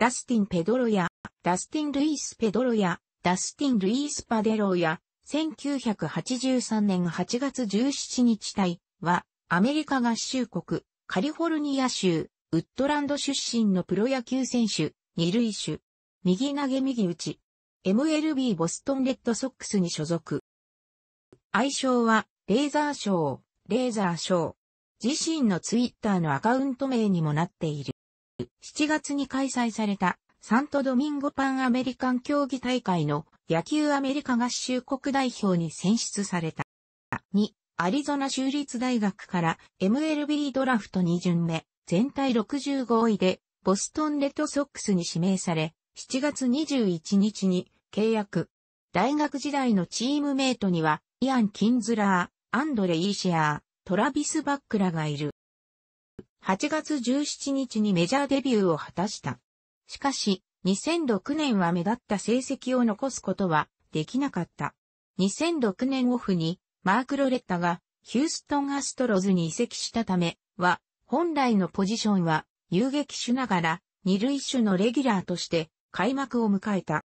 ダスティン・ペドロや、ダスティン・ルイス・ペドロや、ダスティン・ルイス・パデロや、1983年8月17日隊は、アメリカ合衆国、カリフォルニア州、ウッドランド出身のプロ野球選手、二塁手。右投げ右打ち。MLB ボストンレッドソックスに所属。愛称は、レーザーショー、レーザーショー。自身のツイッターのアカウント名にもなっている。7月に開催されたサントドミンゴパンアメリカン競技大会の野球アメリカ合衆国代表に選出された。2、アリゾナ州立大学から MLB ドラフト2巡目、全体65位でボストンレッドソックスに指名され、7月21日に契約。大学時代のチームメイトには、イアン・キンズラー、アンドレ・イーシェアー、トラビス・バックらがいる。8月17日にメジャーデビューを果たした。しかし、2006年は目立った成績を残すことはできなかった。2006年オフにマーク・ロレッタがヒューストン・アストロズに移籍したためは、本来のポジションは遊撃手ながら二塁手のレギュラーとして開幕を迎えた。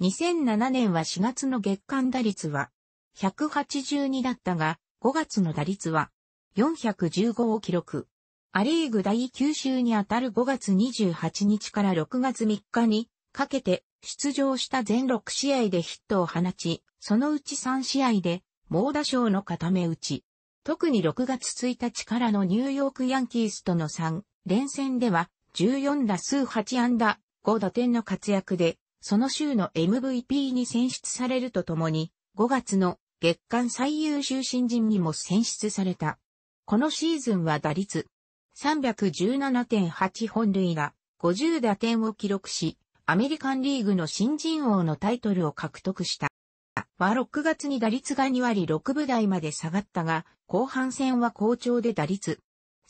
2007年は4月の月間打率は182だったが、5月の打率は415を記録。アリーグ第9週にあたる5月28日から6月3日にかけて出場した全6試合でヒットを放ち、そのうち3試合で猛打賞の固め打ち。特に6月1日からのニューヨークヤンキースとの3連戦では14打数8安打5打点の活躍で、その週の MVP に選出されるとともに、5月の月間最優秀新人にも選出された。このシーズンは打率317.8本塁打、50打点を記録し、アメリカンリーグの新人王のタイトルを獲得した。は6月に打率が2割6分台まで下がったが、後半戦は好調で打率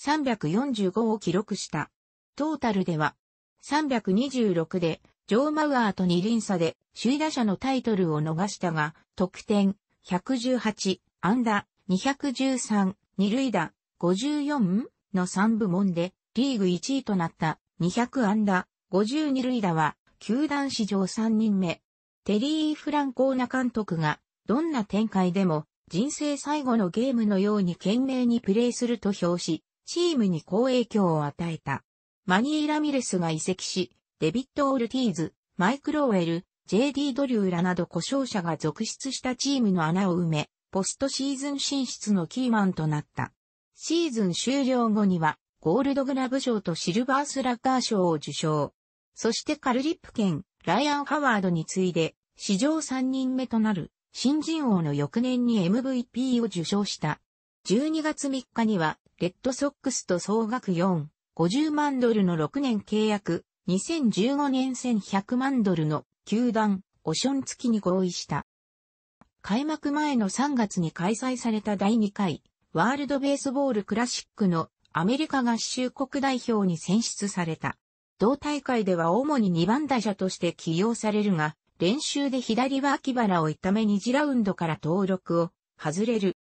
345を記録した。トータルでは326で、ジョー・マウアーと二輪差で首位打者のタイトルを逃したが、得点118、安打213、二塁打、54? の3部門で、リーグ1位となった200安打、52塁打は、球団史上3人目。テリー・フランコーナ監督が、どんな展開でも、人生最後のゲームのように懸命にプレーすると評し、チームに好影響を与えた。マニー・ラミレスが移籍し、デビット・オルティーズ、マイク・ローエル、JD ドリューラなど故障者が続出したチームの穴を埋め、ポストシーズン進出のキーマンとなった。シーズン終了後には、ゴールドグラブ賞とシルバースラッガー賞を受賞。そしてカルリップ県、ライアン・ハワードに次いで、史上3人目となる、新人王の翌年に MVP を受賞した。12月3日には、レッドソックスと総額4、50万ドルの6年契約、2015年1100万ドルの球団、オション付きに合意した。開幕前の3月に開催された第2回ワールドベースボールクラシックのアメリカ合衆国代表に選出された。同大会では主に2番打者として起用されるが、練習で左は秋腹を痛め2次ラウンドから登録を外れる。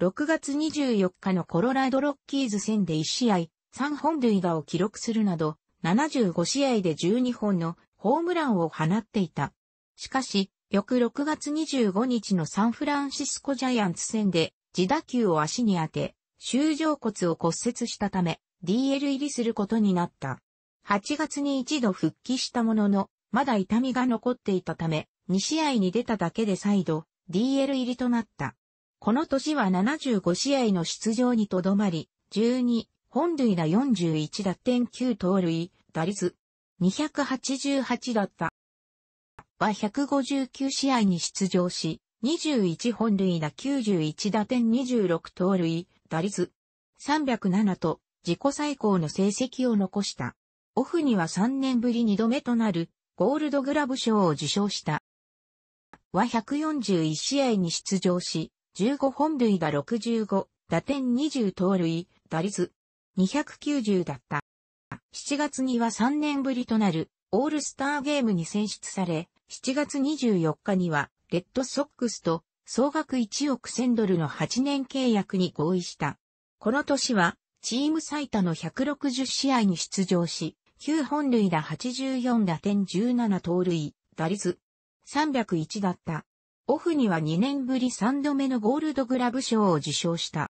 6月24日のコロラドロッキーズ戦で1試合3本塁打を記録するなど、75試合で12本のホームランを放っていた。しかし、翌6月25日のサンフランシスコジャイアンツ戦で自打球を足に当て、終上骨を骨折したため、DL 入りすることになった。8月に一度復帰したものの、まだ痛みが残っていたため、2試合に出ただけで再度、DL 入りとなった。この年は75試合の出場にとどまり、12、本塁打41打点9盗塁、打率288だった。は159試合に出場し、21本塁打91打点26盗塁、打率307と自己最高の成績を残した。オフには3年ぶり2度目となるゴールドグラブ賞を受賞した。は141試合に出場し、15本塁打65、打点20盗塁、打率290だった。7月には3年ぶりとなるオールスターゲームに選出され、7月24日には、レッドソックスと総額1億1000ドルの8年契約に合意した。この年は、チーム最多の160試合に出場し、9本塁打84打点17盗塁、打率301だった。オフには2年ぶり3度目のゴールドグラブ賞を受賞した。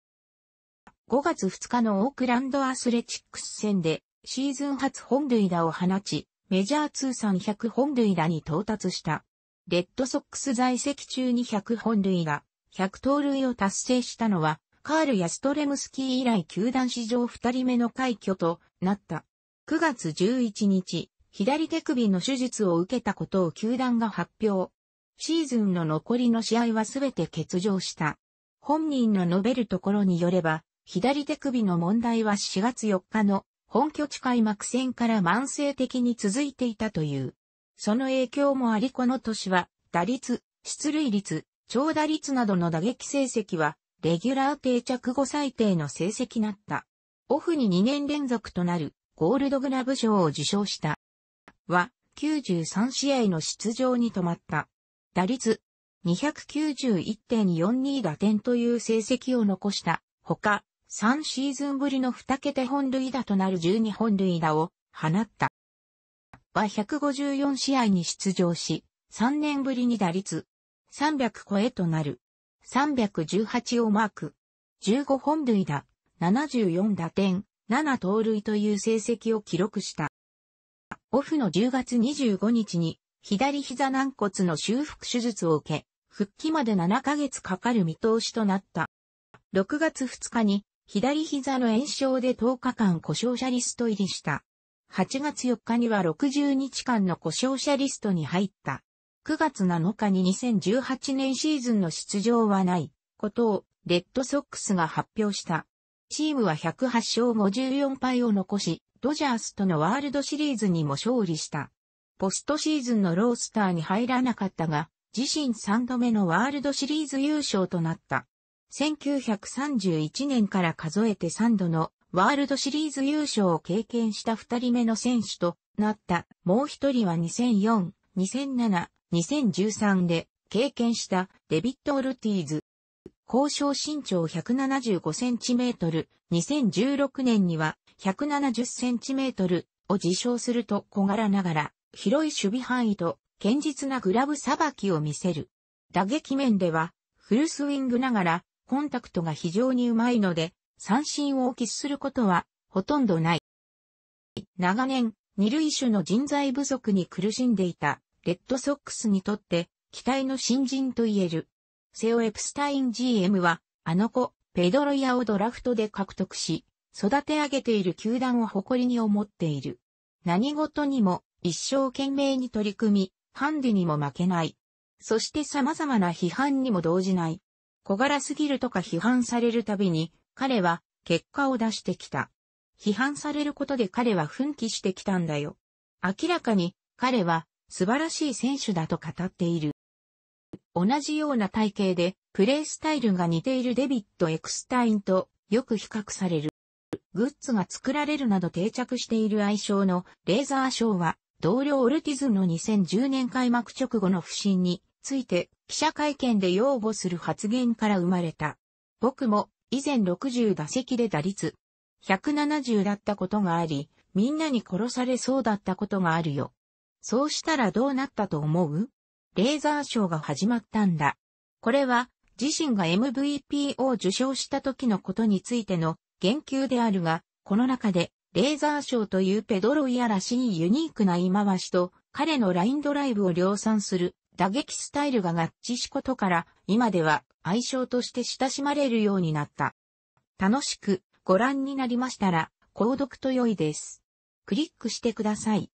5月2日のオークランドアスレチックス戦でシーズン初本塁打を放ち、メジャー通算100本塁打に到達した。レッドソックス在籍中に100本塁打、100盗塁を達成したのは、カール・ヤストレムスキー以来球団史上2人目の快挙となった。9月11日、左手首の手術を受けたことを球団が発表。シーズンの残りの試合はすべて欠場した。本人の述べるところによれば、左手首の問題は4月4日の本拠地開幕戦から慢性的に続いていたという。その影響もありこの年は、打率、出塁率、長打率などの打撃成績は、レギュラー定着後最低の成績なった。オフに2年連続となる、ゴールドグラブ賞を受賞した。は、93試合の出場に止まった。打率、291.42打点という成績を残した。他、3シーズンぶりの2桁本塁打となる12本塁打を放った。は154試合に出場し、3年ぶりに打率300超えとなる。318をマーク。15本塁打、74打点、7盗塁という成績を記録した。オフの10月25日に左膝軟骨の修復手術を受け、復帰まで7ヶ月かかる見通しとなった。6月2日に左膝の炎症で10日間故障者リスト入りした。8月4日には60日間の故障者リストに入った。9月7日に2018年シーズンの出場はないことをレッドソックスが発表した。チームは108勝54敗を残し、ドジャースとのワールドシリーズにも勝利した。ポストシーズンのロースターに入らなかったが、自身3度目のワールドシリーズ優勝となった。1931年から数えて3度のワールドシリーズ優勝を経験した2人目の選手となった。もう1人は2004、2007、2013で経験したデビット・オルティーズ。交渉身長 175cm、2016年には 170cm を自称すると小柄ながら、広い守備範囲と堅実なグラブさばきを見せる。打撃面では、フルスイングながら、コンタクトが非常にうまいので、三振を喫することはほとんどない。長年、二塁手の人材不足に苦しんでいたレッドソックスにとって期待の新人と言える。セオ・エプスタイン GM は、あの子、ペドロヤをドラフトで獲得し、育て上げている球団を誇りに思っている。何事にも一生懸命に取り組み、ハンディにも負けない。そして様々な批判にも動じない。小柄すぎるとか批判されるたびに、彼は結果を出してきた。批判されることで彼は奮起してきたんだよ。明らかに彼は素晴らしい選手だと語っている。同じような体型でプレースタイルが似ているデビッド・エクスタインとよく比較される。グッズが作られるなど定着している愛称のレーザーショーは同僚オルティズの2010年開幕直後の不振について記者会見で擁護する発言から生まれた。僕も以前60打席で打率170だったことがあり、みんなに殺されそうだったことがあるよ。そうしたらどうなったと思うレーザー賞が始まったんだ。これは自身が MVP を受賞した時のことについての言及であるが、この中でレーザー賞というペドロイヤらしいユニークな言い回しと彼のラインドライブを量産する打撃スタイルが合致しことから、今では愛称として親しまれるようになった。楽しくご覧になりましたら、購読と良いです。クリックしてください。